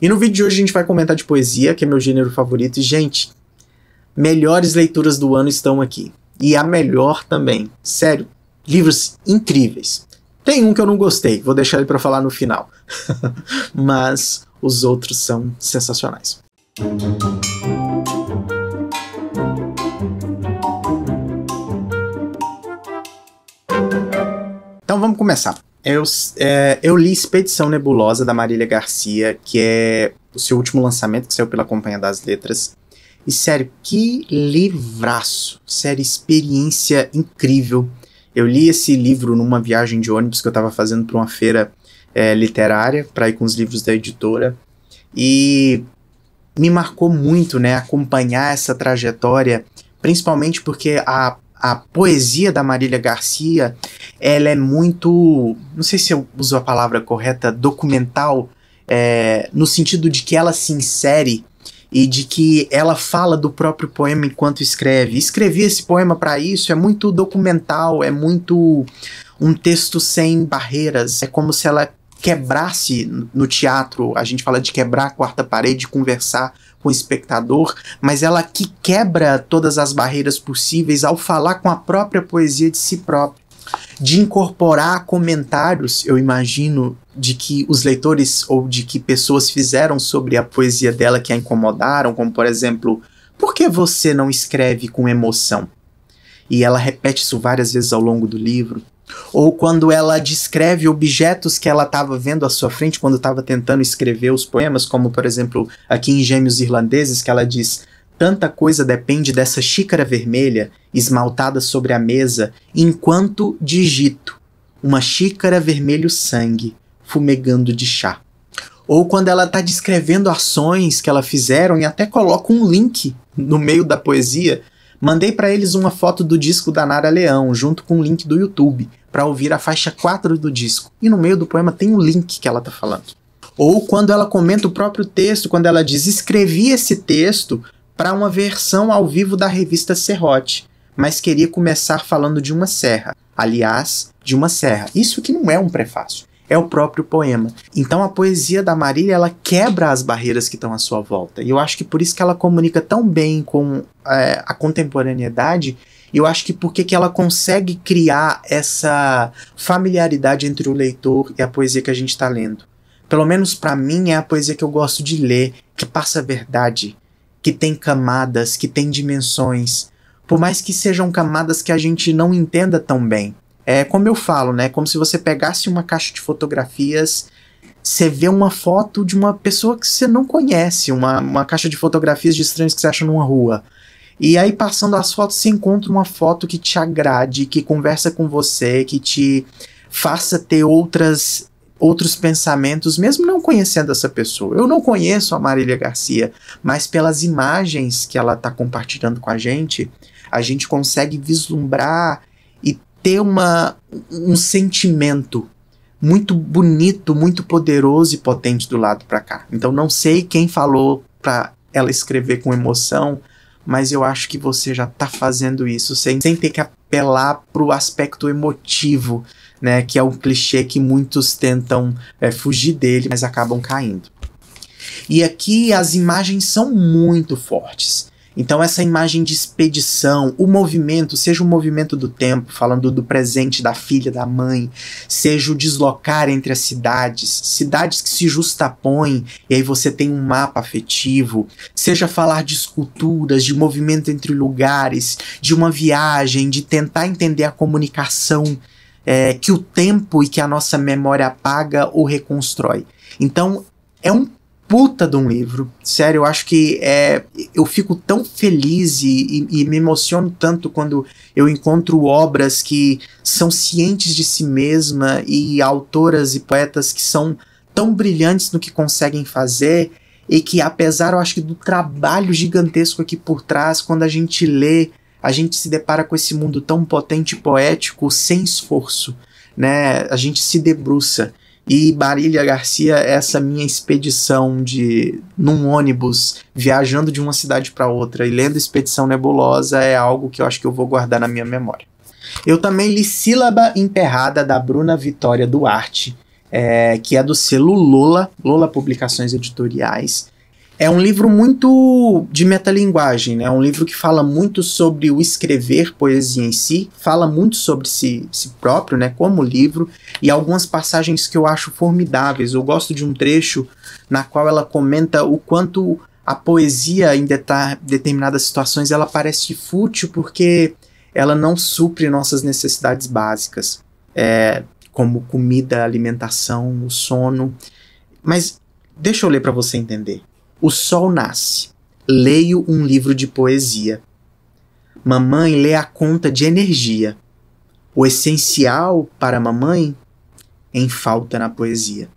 E no vídeo de hoje a gente vai comentar de poesia, que é meu gênero favorito. E, gente, melhores leituras do ano estão aqui. E a melhor também. Sério, livros incríveis. Tem um que eu não gostei, vou deixar ele para falar no final. Mas os outros são sensacionais. Então vamos começar. Eu, é, eu li Expedição Nebulosa, da Marília Garcia, que é o seu último lançamento, que saiu pela Companhia das Letras. E sério, que livraço! Sério, experiência incrível. Eu li esse livro numa viagem de ônibus que eu estava fazendo para uma feira é, literária, para ir com os livros da editora. E me marcou muito, né, acompanhar essa trajetória, principalmente porque a a poesia da Marília Garcia, ela é muito, não sei se eu uso a palavra correta, documental, é, no sentido de que ela se insere e de que ela fala do próprio poema enquanto escreve. Escrevi esse poema para isso é muito documental, é muito um texto sem barreiras, é como se ela quebrasse no teatro, a gente fala de quebrar a quarta parede, conversar com o espectador, mas ela que quebra todas as barreiras possíveis ao falar com a própria poesia de si própria. De incorporar comentários, eu imagino, de que os leitores ou de que pessoas fizeram sobre a poesia dela que a incomodaram, como por exemplo, por que você não escreve com emoção? E ela repete isso várias vezes ao longo do livro. Ou quando ela descreve objetos que ela estava vendo à sua frente quando estava tentando escrever os poemas, como por exemplo aqui em Gêmeos Irlandeses, que ela diz: Tanta coisa depende dessa xícara vermelha esmaltada sobre a mesa enquanto digito uma xícara vermelho sangue fumegando de chá. Ou quando ela está descrevendo ações que ela fizeram e até coloca um link no meio da poesia Mandei para eles uma foto do disco da Nara Leão, junto com o um link do YouTube para ouvir a faixa 4 do disco. E no meio do poema tem um link que ela tá falando. Ou quando ela comenta o próprio texto, quando ela diz: "Escrevi esse texto para uma versão ao vivo da revista Serrote, mas queria começar falando de uma serra. Aliás, de uma serra. Isso que não é um prefácio, é o próprio poema. Então a poesia da Marília, ela quebra as barreiras que estão à sua volta. E eu acho que por isso que ela comunica tão bem com é, a contemporaneidade eu acho que porque que ela consegue criar essa familiaridade entre o leitor e a poesia que a gente está lendo. Pelo menos para mim é a poesia que eu gosto de ler, que passa a verdade, que tem camadas, que tem dimensões, por mais que sejam camadas que a gente não entenda tão bem. É como eu falo, né? Como se você pegasse uma caixa de fotografias você vê uma foto de uma pessoa que você não conhece, uma, uma caixa de fotografias de estranhos que você acha numa rua. E aí, passando as fotos, se encontra uma foto que te agrade, que conversa com você, que te faça ter outras outros pensamentos, mesmo não conhecendo essa pessoa. Eu não conheço a Marília Garcia, mas pelas imagens que ela está compartilhando com a gente, a gente consegue vislumbrar e ter uma, um sentimento muito bonito, muito poderoso e potente do lado para cá. Então não sei quem falou para ela escrever com emoção, mas eu acho que você já tá fazendo isso sem, sem ter que apelar pro aspecto emotivo, né? Que é um clichê que muitos tentam é, fugir dele, mas acabam caindo. E aqui as imagens são muito fortes. Então, essa imagem de expedição, o movimento, seja o movimento do tempo, falando do presente, da filha, da mãe, seja o deslocar entre as cidades, cidades que se justapõem, e aí você tem um mapa afetivo, seja falar de esculturas, de movimento entre lugares, de uma viagem, de tentar entender a comunicação é, que o tempo e que a nossa memória apaga ou reconstrói. Então, é um puta de um livro. Sério, eu acho que é, eu fico tão feliz e, e, e, me emociono tanto quando eu encontro obras que são cientes de si mesma e autoras e poetas que são tão brilhantes no que conseguem fazer e que apesar, eu acho que do trabalho gigantesco aqui por trás, quando a gente lê, a gente se depara com esse mundo tão potente e poético sem esforço, né? A gente se debruça. E Barília Garcia, essa minha expedição de num ônibus, viajando de uma cidade para outra e lendo Expedição Nebulosa é algo que eu acho que eu vou guardar na minha memória. Eu também li Sílaba Emperrada da Bruna Vitória Duarte, é, que é do selo Lola, Lola Publicações Editoriais. É um livro muito de metalinguagem, né? É um livro que fala muito sobre o escrever poesia em si, fala muito sobre si, si próprio, né? Como livro, e algumas passagens que eu acho formidáveis. Eu gosto de um trecho na qual ela comenta o quanto a poesia em determinadas situações ela parece fútil porque ela não supre nossas necessidades básicas, é, como comida, alimentação, o sono. Mas deixa eu ler para você entender. O sol nasce. Leio um livro de poesia. Mamãe lê a conta de energia. O essencial para mamãe em falta na poesia.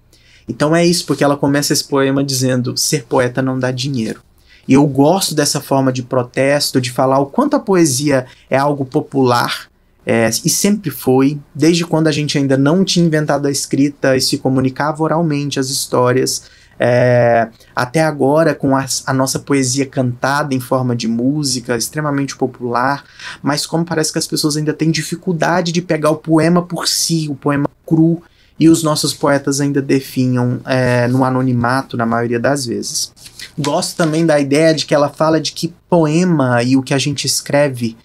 Então é isso, porque ela começa esse poema dizendo: ser poeta não dá dinheiro. E eu gosto dessa forma de protesto, de falar o quanto a poesia é algo popular, é, e sempre foi, desde quando a gente ainda não tinha inventado a escrita e se comunicava oralmente as histórias. É, até agora, com a, a, nossa poesia cantada em forma de música, extremamente popular, mas como parece que as pessoas ainda têm dificuldade de pegar o poema por si, o poema cru, e os nossos poetas ainda definham é, no anonimato, na maioria das vezes. Gosto também da ideia de que ela fala de que poema e o que a gente escreve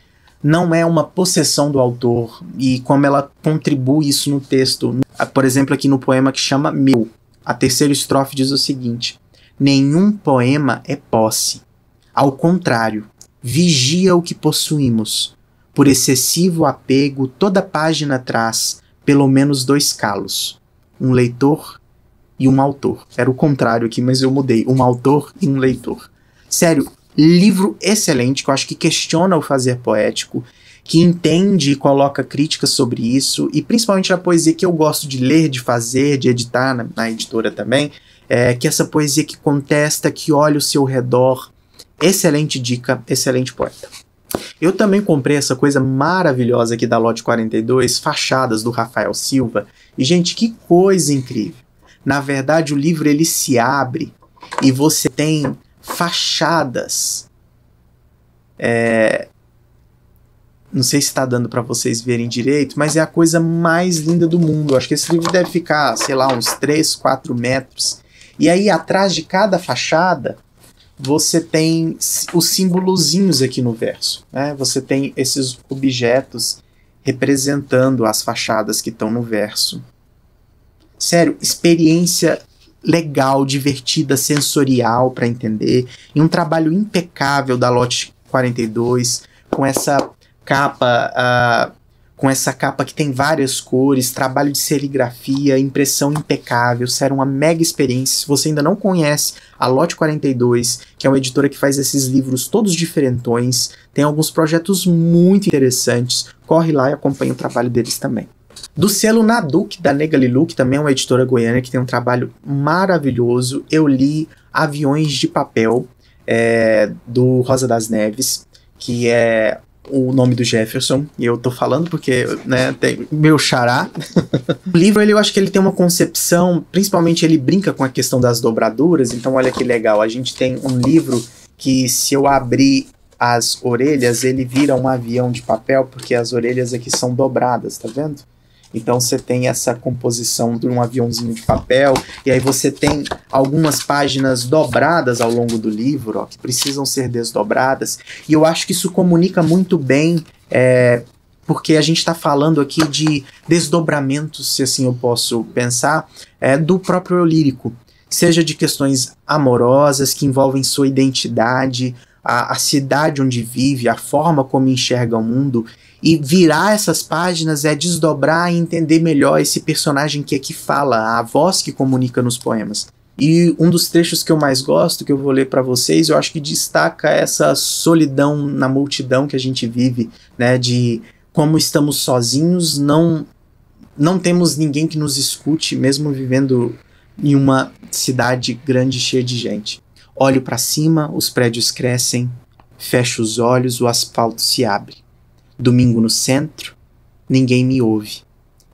não é uma possessão do autor e como ela contribui isso no texto. Por exemplo, aqui no poema que chama Meu. A terceira estrofe diz o seguinte: Nenhum poema é posse. Ao contrário, vigia o que possuímos. Por excessivo apego, toda página traz pelo menos dois calos: um leitor e um autor. Era o contrário aqui, mas eu mudei: um autor e um leitor. Sério, livro excelente que eu acho que questiona o fazer poético que entende e coloca críticas sobre isso, e principalmente a poesia que eu gosto de ler, de fazer, de editar na, na editora também, é, que essa poesia que contesta, que olha o seu redor. Excelente dica, excelente poeta. Eu também comprei essa coisa maravilhosa aqui da Lote 42, Fachadas, do Rafael Silva. E, gente, que coisa incrível. Na verdade, o livro ele se abre e você tem fachadas é, não sei se está dando para vocês verem direito, mas é a coisa mais linda do mundo. acho que esse livro deve ficar, sei lá, uns 3, 4 metros. E aí, atrás de cada fachada, você tem os símbolozinhos aqui no verso. Né? Você tem esses objetos representando as fachadas que estão no verso. Sério, experiência legal, divertida, sensorial para entender. E um trabalho impecável da Lote 42 com essa capa, uh, com essa capa que tem várias cores, trabalho de serigrafia, impressão impecável, será uma mega experiência. Se você ainda não conhece a Lote 42, que é uma editora que faz esses livros todos diferentões, tem alguns projetos muito interessantes. Corre lá e acompanha o trabalho deles também. Do selo naduk da Nega que também é uma editora goiana que tem um trabalho maravilhoso, eu li Aviões de Papel, é, do Rosa das Neves, que é o nome do Jefferson, e eu tô falando porque, né, tem meu xará. o livro, ele, eu acho que ele tem uma concepção, principalmente ele brinca com a questão das dobraduras, então olha que legal, a gente tem um livro que se eu abrir as orelhas, ele vira um avião de papel, porque as orelhas aqui são dobradas, tá vendo? Então você tem essa composição de um aviãozinho de papel, e aí você tem algumas páginas dobradas ao longo do livro, ó, que precisam ser desdobradas. E eu acho que isso comunica muito bem. É, porque a gente está falando aqui de desdobramentos, se assim eu posso pensar, é, do próprio lírico, seja de questões amorosas que envolvem sua identidade, a, a, cidade onde vive, a forma como enxerga o mundo, e virar essas páginas é desdobrar e entender melhor esse personagem que aqui fala, a voz que comunica nos poemas. E um dos trechos que eu mais gosto, que eu vou ler para vocês, eu acho que destaca essa solidão na multidão que a gente vive, né, de como estamos sozinhos, não não temos ninguém que nos escute, mesmo vivendo em uma cidade grande cheia de gente. Olho para cima, os prédios crescem, fecho os olhos, o asfalto se abre domingo no centro, ninguém me ouve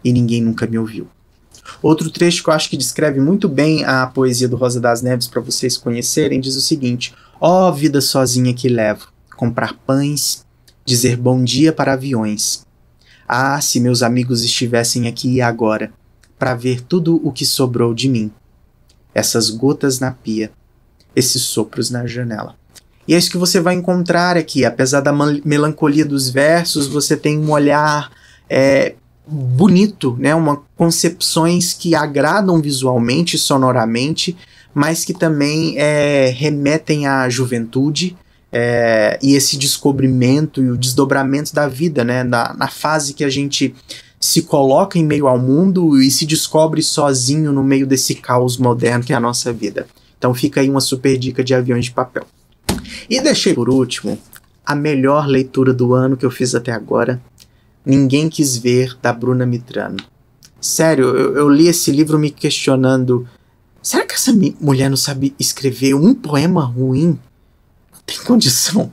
e ninguém nunca me ouviu. Outro trecho que eu acho que descreve muito bem a poesia do Rosa das Neves para vocês conhecerem diz o seguinte: Ó oh, vida sozinha que levo, comprar pães, dizer bom dia para aviões. Ah, se meus amigos estivessem aqui agora, para ver tudo o que sobrou de mim. Essas gotas na pia, esses sopros na janela. E é isso que você vai encontrar aqui. Apesar da melancolia dos versos, você tem um olhar é, bonito, né? Uma concepções que agradam visualmente, sonoramente, mas que também é, remetem à juventude é, e esse descobrimento e o desdobramento da vida, né? Na, na fase que a gente se coloca em meio ao mundo e se descobre sozinho no meio desse caos moderno que é a nossa vida. Então fica aí uma super dica de aviões de papel. E deixei por último a melhor leitura do ano que eu fiz até agora, Ninguém Quis Ver, da Bruna Mitrano. Sério, eu, eu li esse livro me questionando: será que essa mulher não sabe escrever um poema ruim? Não tem condição.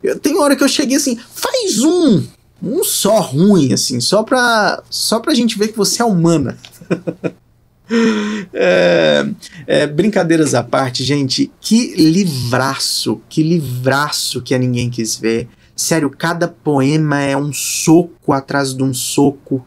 Eu, tem hora que eu cheguei assim, faz um! Um só ruim, assim, só pra, só pra gente ver que você é humana. é, é, brincadeiras à parte, gente, que livraço, que livraço que a ninguém quis ver. Sério, cada poema é um soco atrás de um soco.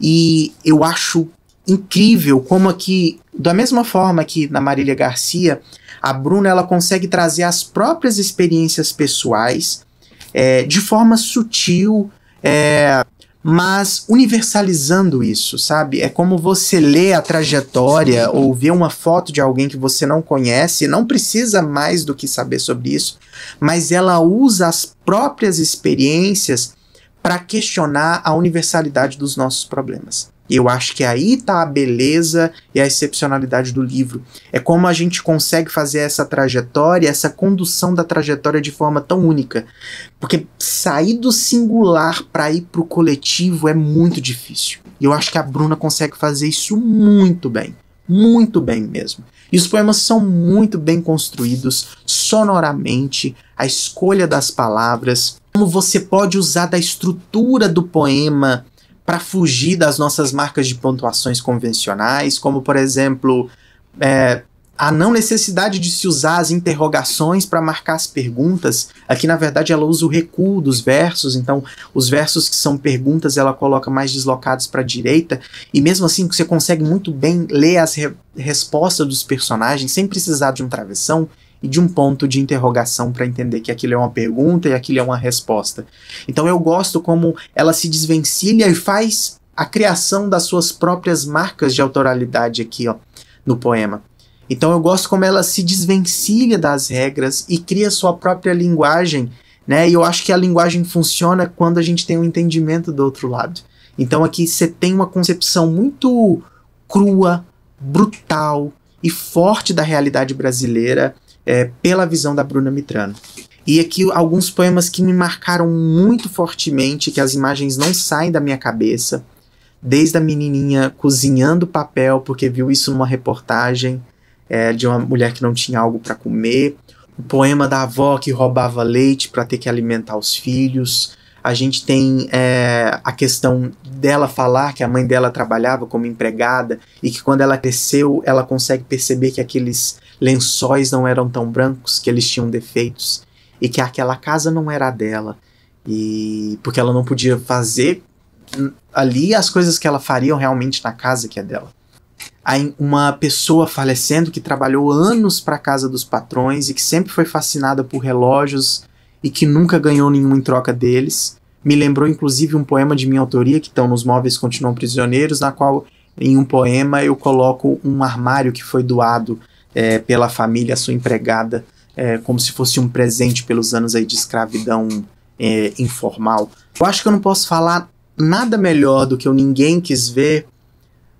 E eu acho incrível como aqui, da mesma forma que na Marília Garcia, a Bruna ela consegue trazer as próprias experiências pessoais é, de forma sutil, é, mas universalizando isso, sabe? É como você lê a trajetória ou vê uma foto de alguém que você não conhece, não precisa mais do que saber sobre isso, mas ela usa as próprias experiências para questionar a universalidade dos nossos problemas. Eu acho que aí tá a beleza e a excepcionalidade do livro. É como a gente consegue fazer essa trajetória, essa condução da trajetória de forma tão única. Porque sair do singular para ir pro coletivo é muito difícil. E eu acho que a Bruna consegue fazer isso muito bem. Muito bem mesmo. E os poemas são muito bem construídos sonoramente, a escolha das palavras, como você pode usar da estrutura do poema para fugir das nossas marcas de pontuações convencionais, como por exemplo é, a não necessidade de se usar as interrogações para marcar as perguntas. Aqui, na verdade, ela usa o recuo dos versos, então os versos que são perguntas ela coloca mais deslocados para a direita, e mesmo assim você consegue muito bem ler as re respostas dos personagens sem precisar de um travessão e de um ponto de interrogação para entender que aquilo é uma pergunta e aquilo é uma resposta. Então eu gosto como ela se desvencilha e faz a criação das suas próprias marcas de autoralidade aqui, ó, no poema. Então eu gosto como ela se desvencilha das regras e cria sua própria linguagem, né? E eu acho que a linguagem funciona quando a gente tem um entendimento do outro lado. Então aqui você tem uma concepção muito crua, brutal e forte da realidade brasileira é, pela visão da Bruna Mitrano. E aqui alguns poemas que me marcaram muito fortemente, que as imagens não saem da minha cabeça. Desde a menininha cozinhando papel, porque viu isso numa reportagem é, de uma mulher que não tinha algo para comer. O poema da avó que roubava leite para ter que alimentar os filhos. A gente tem é, a questão dela falar que a mãe dela trabalhava como empregada e que quando ela cresceu, ela consegue perceber que aqueles lençóis não eram tão brancos, que eles tinham defeitos e que aquela casa não era dela e porque ela não podia fazer ali as coisas que ela faria realmente na casa que é dela. Aí uma pessoa falecendo que trabalhou anos para a casa dos patrões e que sempre foi fascinada por relógios e que nunca ganhou nenhum em troca deles. Me lembrou inclusive um poema de minha autoria que estão nos móveis continuam prisioneiros, na qual em um poema eu coloco um armário que foi doado é, pela família, sua empregada, é, como se fosse um presente pelos anos aí de escravidão é, informal. Eu acho que eu não posso falar nada melhor do que o Ninguém Quis Ver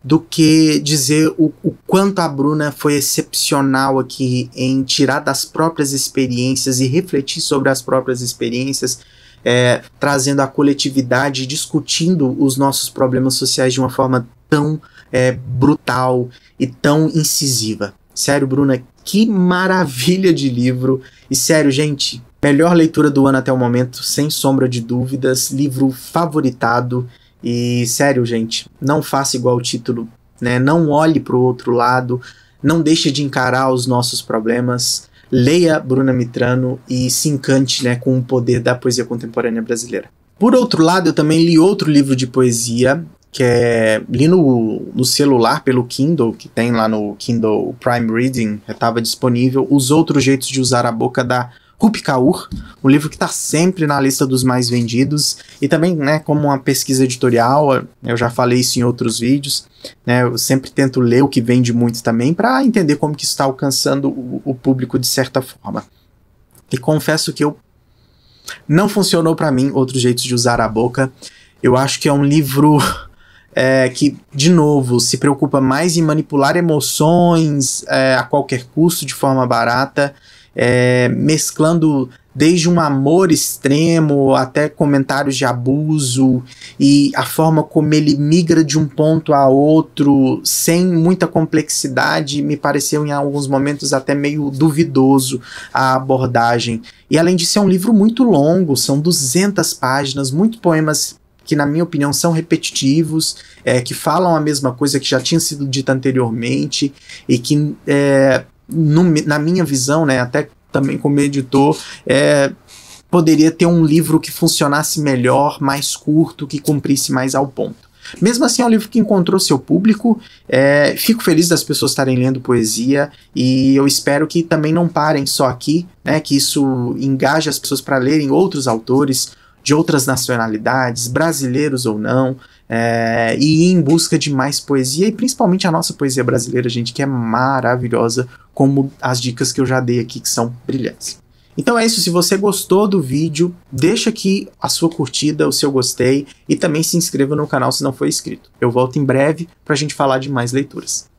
do que dizer o, o quanto a Bruna foi excepcional aqui em tirar das próprias experiências e refletir sobre as próprias experiências é, trazendo a coletividade, discutindo os nossos problemas sociais de uma forma tão é, brutal e tão incisiva. Sério, Bruna, que maravilha de livro. E sério, gente, melhor leitura do ano até o momento, sem sombra de dúvidas. Livro favoritado. E sério, gente, não faça igual o título, né? Não olhe para o outro lado, não deixe de encarar os nossos problemas. Leia Bruna Mitrano e se encante né, com o poder da poesia contemporânea brasileira. Por outro lado, eu também li outro livro de poesia, que é li no, no celular pelo Kindle, que tem lá no Kindle Prime Reading, estava disponível Os Outros Jeitos de Usar a Boca da Rupi Kaur, um livro que está sempre na lista dos mais vendidos e também, né, como uma pesquisa editorial, eu já falei isso em outros vídeos, né, eu sempre tento ler o que vende muito também para entender como que está alcançando o, o público de certa forma. E confesso que eu não funcionou para mim outros jeitos de usar a boca. Eu acho que é um livro é, que, de novo, se preocupa mais em manipular emoções é, a qualquer custo, de forma barata, é, mesclando desde um amor extremo até comentários de abuso e a forma como ele migra de um ponto a outro sem muita complexidade me pareceu em alguns momentos até meio duvidoso a abordagem. E além disso é um livro muito longo, são 200 páginas, muitos poemas que, na minha opinião, são repetitivos, é, que falam a mesma coisa que já tinha sido dita anteriormente e que, é, no, na minha visão, né, até também como editor, é, poderia ter um livro que funcionasse melhor, mais curto, que cumprisse mais ao ponto. Mesmo assim, é um livro que encontrou seu público. É, fico feliz das pessoas estarem lendo poesia e eu espero que também não parem só aqui, né, que isso engaje as pessoas para lerem outros autores, de outras nacionalidades, brasileiros ou não, é, e ir em busca de mais poesia, e principalmente a nossa poesia brasileira, gente, que é maravilhosa, como as dicas que eu já dei aqui, que são brilhantes. Então é isso, se você gostou do vídeo, deixa aqui a sua curtida, o seu gostei e também se inscreva no canal se não for inscrito. Eu volto em breve para a gente falar de mais leituras.